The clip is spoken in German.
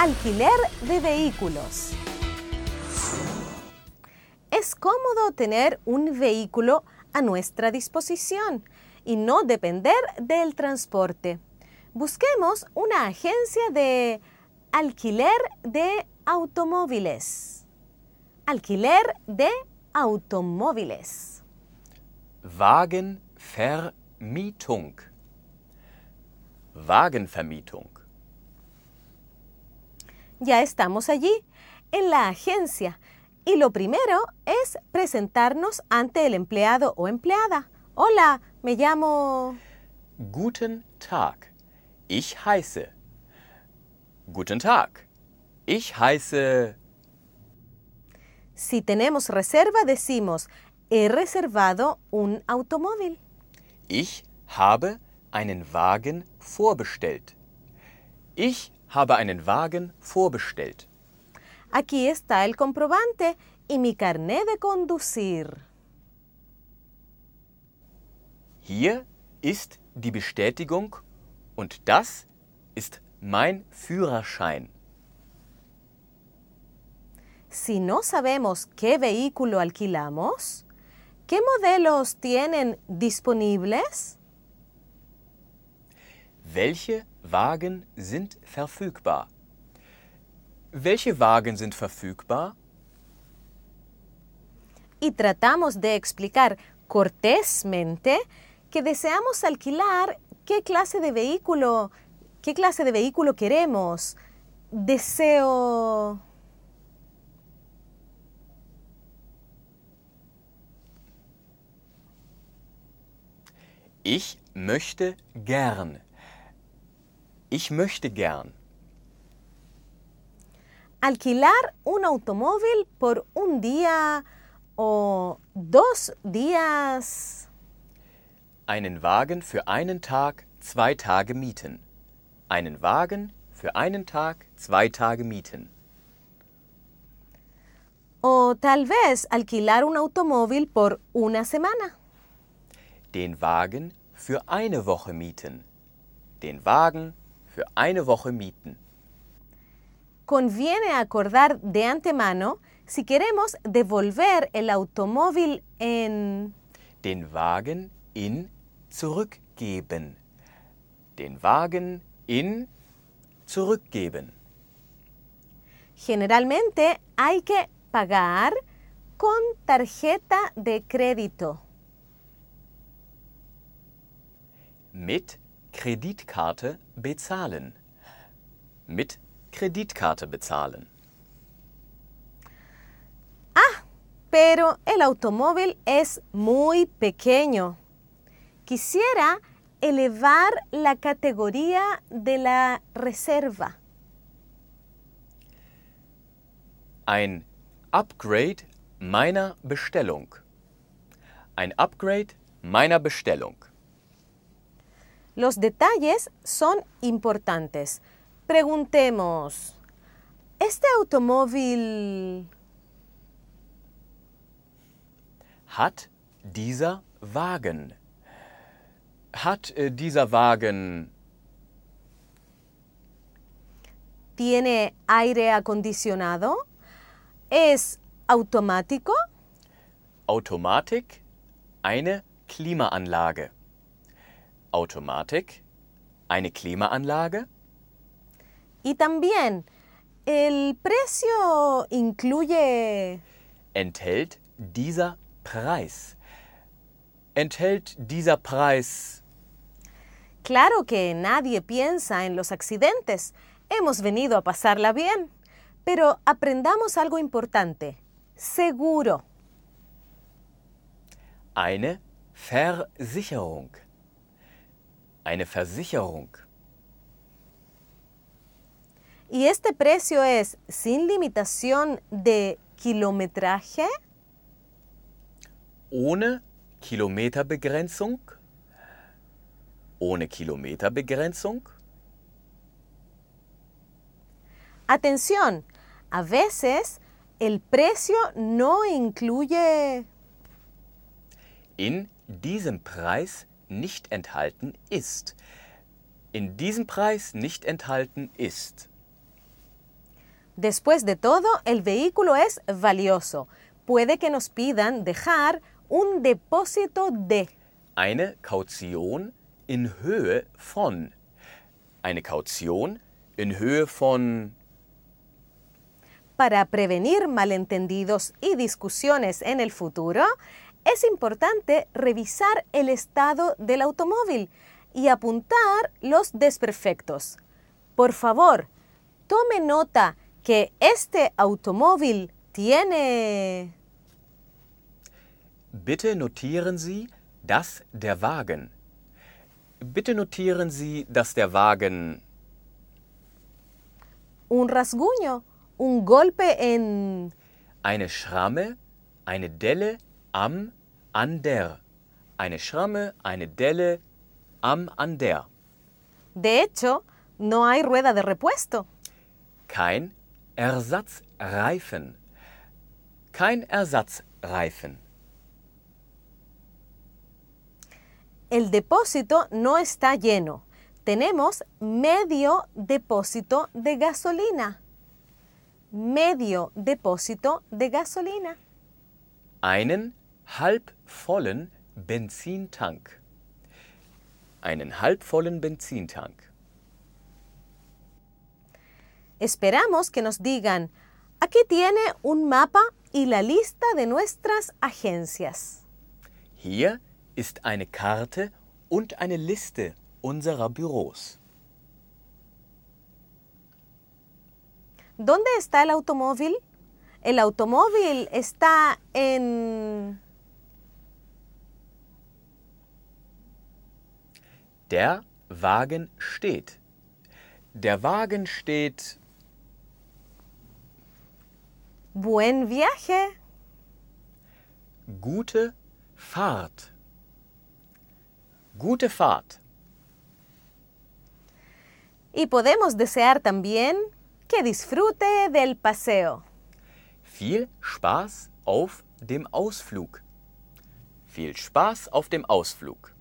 Alquiler de vehículos. Es cómodo tener un vehículo a nuestra disposición y no depender del transporte. Busquemos una agencia de alquiler de automóviles. Alquiler de automóviles. Wagenvermietung. Wagenvermietung ya estamos allí, en la agencia. Y lo primero es presentarnos ante el empleado o empleada. Hola, me llamo... Guten Tag. Ich heiße. Guten Tag. Ich heiße. Si tenemos reserva, decimos, he reservado un automóvil. Ich habe einen Wagen vorbestellt. Ich habe einen Wagen vorbestellt. Aquí está el comprobante y mi carnet de conducir. Hier ist die Bestätigung und das ist mein Führerschein. Si no sabemos qué vehículo alquilamos, ¿qué modelos tienen disponibles? Welche Wagen sind verfügbar. Welche Wagen sind verfügbar? Y tratamos de explicar cortésmente que deseamos alquilar qué clase de vehículo, qué clase de vehículo queremos. Deseo Ich möchte gern ich möchte gern. Alquilar un automóvil por un día o dos días. Einen Wagen für einen Tag, zwei Tage mieten. Einen Wagen für einen Tag, zwei Tage mieten. O tal vez alquilar un automóvil por una semana. Den Wagen für eine Woche mieten. Den Wagen für für eine Woche mieten. Conviene acordar de antemano si queremos devolver el automóvil en den Wagen in zurückgeben. Den Wagen in zurückgeben. Generalmente hay que pagar con tarjeta de crédito. Mit Kreditkarte bezahlen. Mit Kreditkarte bezahlen. Ah, pero el automóvil es muy pequeño. Quisiera elevar la categoría de la reserva. Ein Upgrade meiner Bestellung. Ein Upgrade meiner Bestellung. Los detalles son importantes. Preguntemos, ¿este automóvil... Hat dieser Wagen? Hat äh, dieser Wagen... ¿Tiene aire acondicionado? ¿Es automático? Automatik, eine Klimaanlage. Automatik, eine Klimaanlage. Y también, ¿el precio incluye... Enthält dieser Preis. Enthält dieser Preis... Claro que nadie piensa en los accidentes. Hemos venido a pasarla bien. Pero aprendamos algo importante. Seguro. Eine Versicherung. Eine Versicherung. Y este precio es sin limitación de kilometraje. Ohne Kilometerbegrenzung. Ohne Kilometerbegrenzung. Atención, a veces el precio no incluye. In diesem Preis nicht enthalten ist. in diesem Preis nicht enthalten ist. Después de todo, el vehículo es valioso. Puede que nos pidan dejar un depósito de. Eine Kaution in Höhe von. Eine Kaution in Höhe von. Para prevenir malentendidos y discusiones en el futuro, es importante revisar el estado del automóvil y apuntar los desperfectos. Por favor, tome nota que este automóvil tiene... Bitte notieren Sie, dass der Wagen. Bitte notieren Sie, dass der Wagen... Un rasguño, un golpe en... Eine Schramme, eine Delle, am, an der. Eine Schramme, eine Delle, am, an der. De hecho, no hay rueda de repuesto. Kein Ersatzreifen. Kein Ersatzreifen. El depósito no está lleno. Tenemos medio depósito de gasolina. Medio depósito de gasolina. halbvollen Benzintank. Einen halbvollen Benzintank. Esperamos que nos digan, aquí tiene un mapa y la lista de nuestras agencias. Hier ist eine Karte und eine Liste unserer Büros. ¿Dónde está el automóvil? El automóvil está en... Der Wagen steht. Der Wagen steht. Buen viaje. Gute Fahrt. Gute Fahrt. Y podemos desear también que disfrute del paseo. Viel Spaß auf dem Ausflug. Viel Spaß auf dem Ausflug.